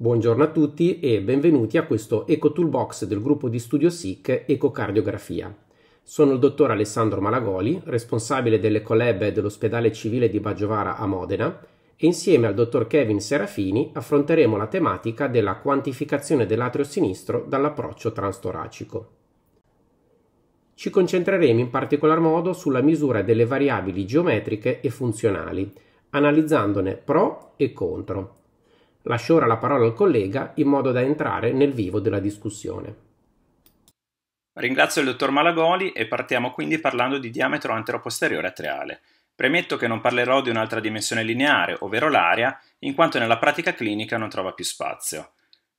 Buongiorno a tutti e benvenuti a questo Eco Toolbox del gruppo di studio SIC Ecocardiografia. Sono il dottor Alessandro Malagoli, responsabile delle collab dell'ospedale civile di Baggiovara a Modena e insieme al dottor Kevin Serafini affronteremo la tematica della quantificazione dell'atrio sinistro dall'approccio transtoracico. Ci concentreremo in particolar modo sulla misura delle variabili geometriche e funzionali, analizzandone pro e contro Lascio ora la parola al collega in modo da entrare nel vivo della discussione. Ringrazio il dottor Malagoli e partiamo quindi parlando di diametro antero-posteriore atriale. Premetto che non parlerò di un'altra dimensione lineare, ovvero l'area, in quanto nella pratica clinica non trova più spazio.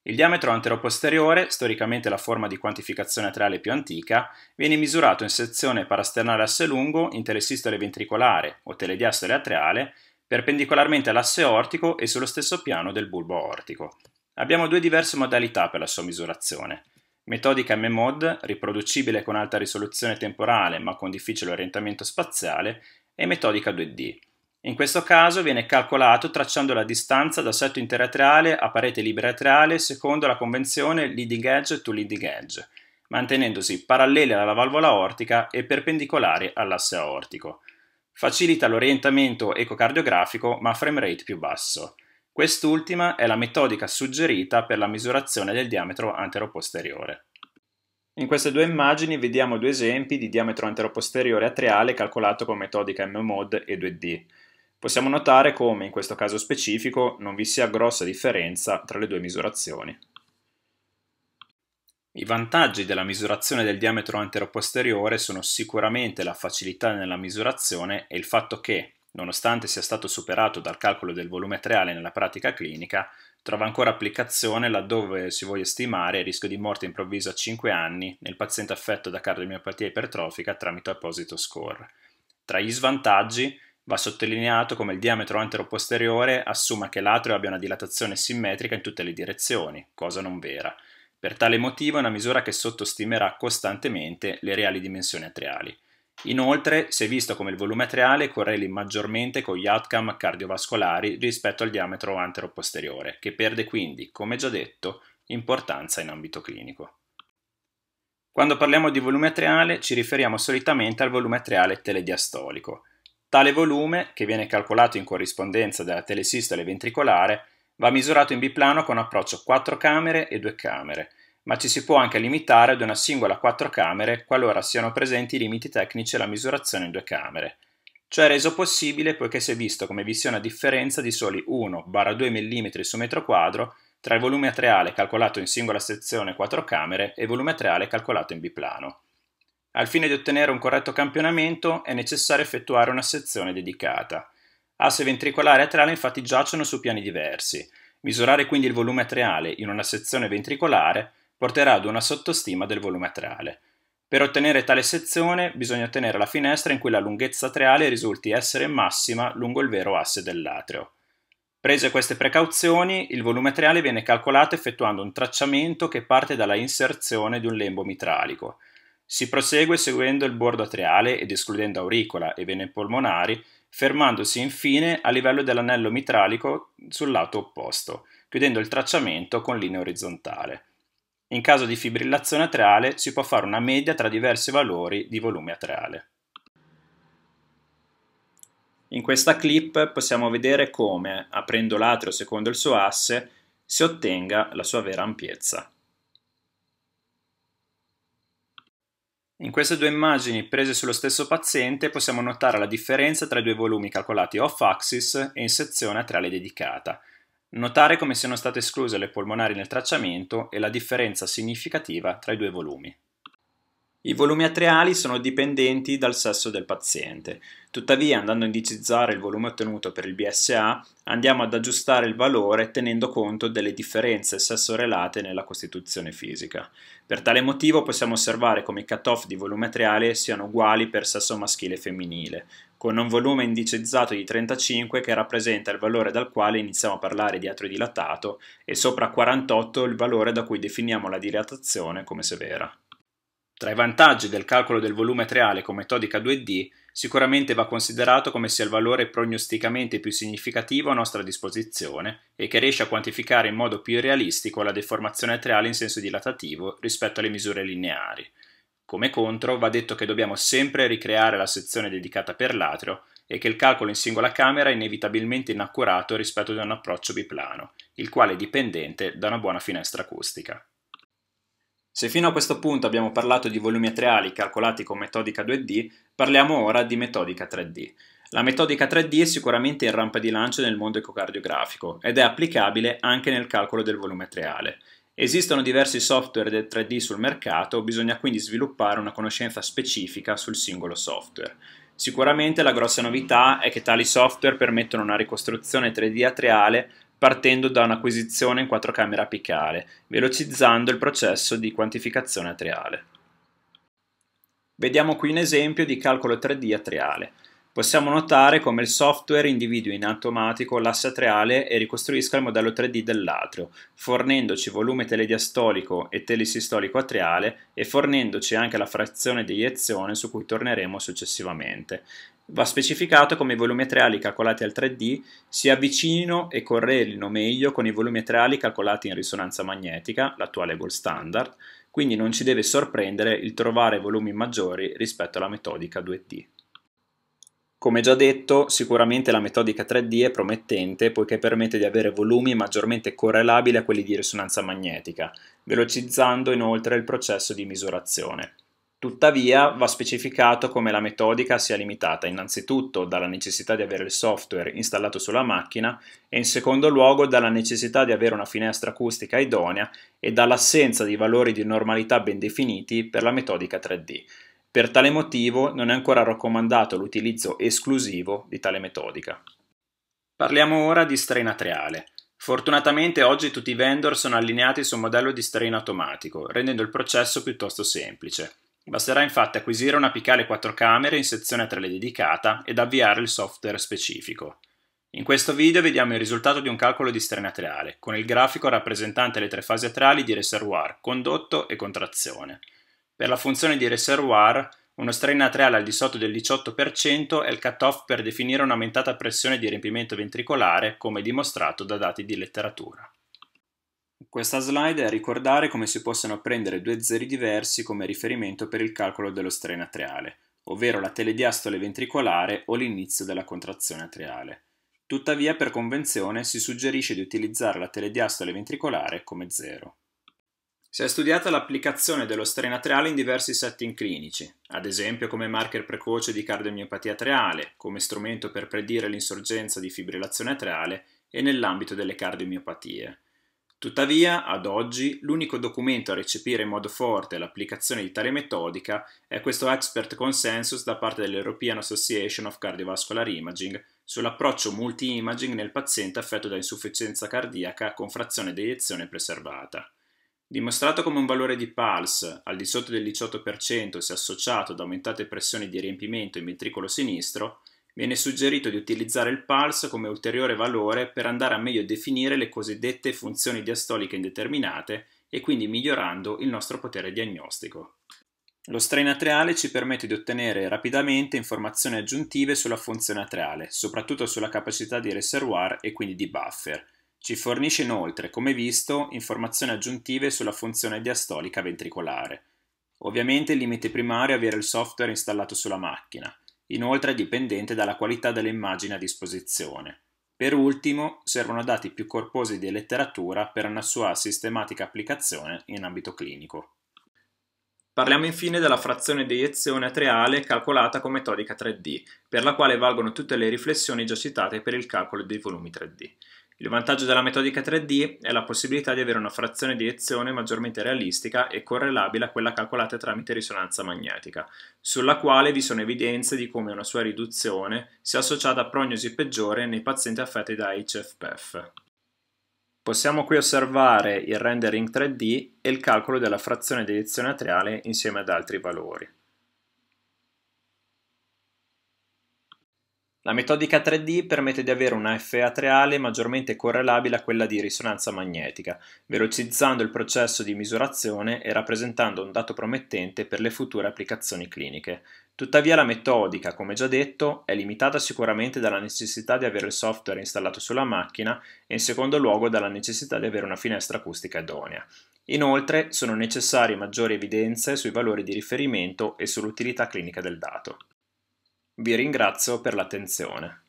Il diametro antero-posteriore, storicamente la forma di quantificazione atriale più antica, viene misurato in sezione parasternale asse lungo, interessistole ventricolare o telediastole atriale perpendicolarmente all'asse ortico e sullo stesso piano del bulbo ortico. Abbiamo due diverse modalità per la sua misurazione. Metodica MMOD, riproducibile con alta risoluzione temporale ma con difficile orientamento spaziale, e metodica 2D. In questo caso viene calcolato tracciando la distanza da setto interatriale a parete liberaterale secondo la convenzione leading edge to leading edge, mantenendosi parallele alla valvola ortica e perpendicolari all'asse aortico. Facilita l'orientamento ecocardiografico ma a frame rate più basso. Quest'ultima è la metodica suggerita per la misurazione del diametro anteroposteriore. In queste due immagini vediamo due esempi di diametro anteroposteriore atriale calcolato con metodica MMOD e 2D. Possiamo notare come in questo caso specifico non vi sia grossa differenza tra le due misurazioni. I vantaggi della misurazione del diametro antero-posteriore sono sicuramente la facilità nella misurazione e il fatto che, nonostante sia stato superato dal calcolo del volume treale nella pratica clinica, trova ancora applicazione laddove si voglia stimare il rischio di morte improvvisa a 5 anni nel paziente affetto da cardiomiopatia ipertrofica tramite apposito score. Tra gli svantaggi va sottolineato come il diametro antero-posteriore assuma che l'atrio abbia una dilatazione simmetrica in tutte le direzioni, cosa non vera, per tale motivo è una misura che sottostimerà costantemente le reali dimensioni atriali. Inoltre, si è visto come il volume atriale correli maggiormente con gli outcome cardiovascolari rispetto al diametro antero-posteriore, che perde quindi, come già detto, importanza in ambito clinico. Quando parliamo di volume atriale ci riferiamo solitamente al volume atriale telediastolico. Tale volume, che viene calcolato in corrispondenza della telesistole ventricolare, Va misurato in biplano con approccio 4 camere e 2 camere, ma ci si può anche limitare ad una singola 4 camere qualora siano presenti i limiti tecnici alla misurazione in 2 camere. Ciò è reso possibile poiché si è visto come vi sia una differenza di soli 1-2 mm su metro quadro tra il volume atreale calcolato in singola sezione 4 camere e il volume atreale calcolato in biplano. Al fine di ottenere un corretto campionamento è necessario effettuare una sezione dedicata. Asse ah, ventricolare e atriale infatti giacciono su piani diversi. Misurare quindi il volume atriale in una sezione ventricolare porterà ad una sottostima del volume atriale. Per ottenere tale sezione bisogna ottenere la finestra in cui la lunghezza atriale risulti essere massima lungo il vero asse dell'atrio. Prese queste precauzioni, il volume atriale viene calcolato effettuando un tracciamento che parte dalla inserzione di un lembo mitralico. Si prosegue seguendo il bordo atriale ed escludendo auricola e vene polmonari fermandosi infine a livello dell'anello mitralico sul lato opposto, chiudendo il tracciamento con linea orizzontale. In caso di fibrillazione atriale si può fare una media tra diversi valori di volume atriale. In questa clip possiamo vedere come, aprendo l'atrio secondo il suo asse, si ottenga la sua vera ampiezza. In queste due immagini prese sullo stesso paziente possiamo notare la differenza tra i due volumi calcolati off-axis e in sezione atriale dedicata. Notare come siano state escluse le polmonari nel tracciamento e la differenza significativa tra i due volumi. I volumi atriali sono dipendenti dal sesso del paziente, tuttavia andando a indicizzare il volume ottenuto per il BSA andiamo ad aggiustare il valore tenendo conto delle differenze sesso-relate nella costituzione fisica. Per tale motivo possiamo osservare come i cutoff di volume atriale siano uguali per sesso maschile e femminile, con un volume indicizzato di 35 che rappresenta il valore dal quale iniziamo a parlare di atrio dilatato e sopra 48 il valore da cui definiamo la dilatazione come severa. Tra i vantaggi del calcolo del volume treale con metodica 2D, sicuramente va considerato come sia il valore prognosticamente più significativo a nostra disposizione e che riesce a quantificare in modo più realistico la deformazione treale in senso dilatativo rispetto alle misure lineari. Come contro, va detto che dobbiamo sempre ricreare la sezione dedicata per l'atrio e che il calcolo in singola camera è inevitabilmente inaccurato rispetto ad un approccio biplano, il quale è dipendente da una buona finestra acustica. Se fino a questo punto abbiamo parlato di volumi atriali calcolati con metodica 2D, parliamo ora di metodica 3D. La metodica 3D è sicuramente in rampa di lancio nel mondo ecocardiografico ed è applicabile anche nel calcolo del volume atriale. Esistono diversi software del 3D sul mercato, bisogna quindi sviluppare una conoscenza specifica sul singolo software. Sicuramente la grossa novità è che tali software permettono una ricostruzione 3D atriale partendo da un'acquisizione in quattro camere apicale, velocizzando il processo di quantificazione atriale. Vediamo qui un esempio di calcolo 3D atriale. Possiamo notare come il software individui in automatico l'asse atriale e ricostruisca il modello 3D dell'atrio, fornendoci volume telediastolico e telesistolico atriale e fornendoci anche la frazione di iniezione su cui torneremo successivamente va specificato come i volumi atreali calcolati al 3D si avvicinino e correlino meglio con i volumi atreali calcolati in risonanza magnetica, l'attuale gold standard, quindi non ci deve sorprendere il trovare volumi maggiori rispetto alla metodica 2D. Come già detto, sicuramente la metodica 3D è promettente poiché permette di avere volumi maggiormente correlabili a quelli di risonanza magnetica, velocizzando inoltre il processo di misurazione. Tuttavia va specificato come la metodica sia limitata innanzitutto dalla necessità di avere il software installato sulla macchina e in secondo luogo dalla necessità di avere una finestra acustica idonea e dall'assenza di valori di normalità ben definiti per la metodica 3D. Per tale motivo non è ancora raccomandato l'utilizzo esclusivo di tale metodica. Parliamo ora di strain atriale. Fortunatamente oggi tutti i vendor sono allineati su un modello di strain automatico, rendendo il processo piuttosto semplice. Basterà infatti acquisire un apicale 4 camere in sezione 3 dedicata ed avviare il software specifico. In questo video vediamo il risultato di un calcolo di strena atriale, con il grafico rappresentante le tre fasi atriali di reservoir, condotto e contrazione. Per la funzione di reservoir, uno strain atriale al di sotto del 18% è il cutoff per definire un'aumentata pressione di riempimento ventricolare, come dimostrato da dati di letteratura. Questa slide è a ricordare come si possano prendere due zeri diversi come riferimento per il calcolo dello strain atriale, ovvero la telediastole ventricolare o l'inizio della contrazione atriale. Tuttavia, per convenzione, si suggerisce di utilizzare la telediastole ventricolare come zero. Si è studiata l'applicazione dello strain atriale in diversi setting clinici, ad esempio come marker precoce di cardiomiopatia atriale, come strumento per predire l'insorgenza di fibrillazione atriale e nell'ambito delle cardiomiopatie. Tuttavia, ad oggi, l'unico documento a recepire in modo forte l'applicazione di tale metodica è questo expert consensus da parte dell'European Association of Cardiovascular Imaging sull'approccio multi-imaging nel paziente affetto da insufficienza cardiaca con frazione di eiezione preservata. Dimostrato come un valore di pulse al di sotto del 18% sia associato ad aumentate pressioni di riempimento in ventricolo sinistro, Viene suggerito di utilizzare il pulse come ulteriore valore per andare a meglio definire le cosiddette funzioni diastoliche indeterminate e quindi migliorando il nostro potere diagnostico. Lo strain atriale ci permette di ottenere rapidamente informazioni aggiuntive sulla funzione atriale, soprattutto sulla capacità di reservoir e quindi di buffer. Ci fornisce inoltre, come visto, informazioni aggiuntive sulla funzione diastolica ventricolare. Ovviamente il limite primario è avere il software installato sulla macchina inoltre è dipendente dalla qualità delle immagini a disposizione. Per ultimo, servono dati più corposi di letteratura per una sua sistematica applicazione in ambito clinico. Parliamo infine della frazione di eiezione atriale calcolata con metodica 3D, per la quale valgono tutte le riflessioni già citate per il calcolo dei volumi 3D. Il vantaggio della metodica 3D è la possibilità di avere una frazione di ezione maggiormente realistica e correlabile a quella calcolata tramite risonanza magnetica, sulla quale vi sono evidenze di come una sua riduzione sia associata a prognosi peggiore nei pazienti affetti da HFPF. Possiamo qui osservare il rendering 3D e il calcolo della frazione di ezione atriale insieme ad altri valori. La metodica 3D permette di avere una FA treale maggiormente correlabile a quella di risonanza magnetica, velocizzando il processo di misurazione e rappresentando un dato promettente per le future applicazioni cliniche. Tuttavia la metodica, come già detto, è limitata sicuramente dalla necessità di avere il software installato sulla macchina e in secondo luogo dalla necessità di avere una finestra acustica idonea. Inoltre sono necessarie maggiori evidenze sui valori di riferimento e sull'utilità clinica del dato. Vi ringrazio per l'attenzione.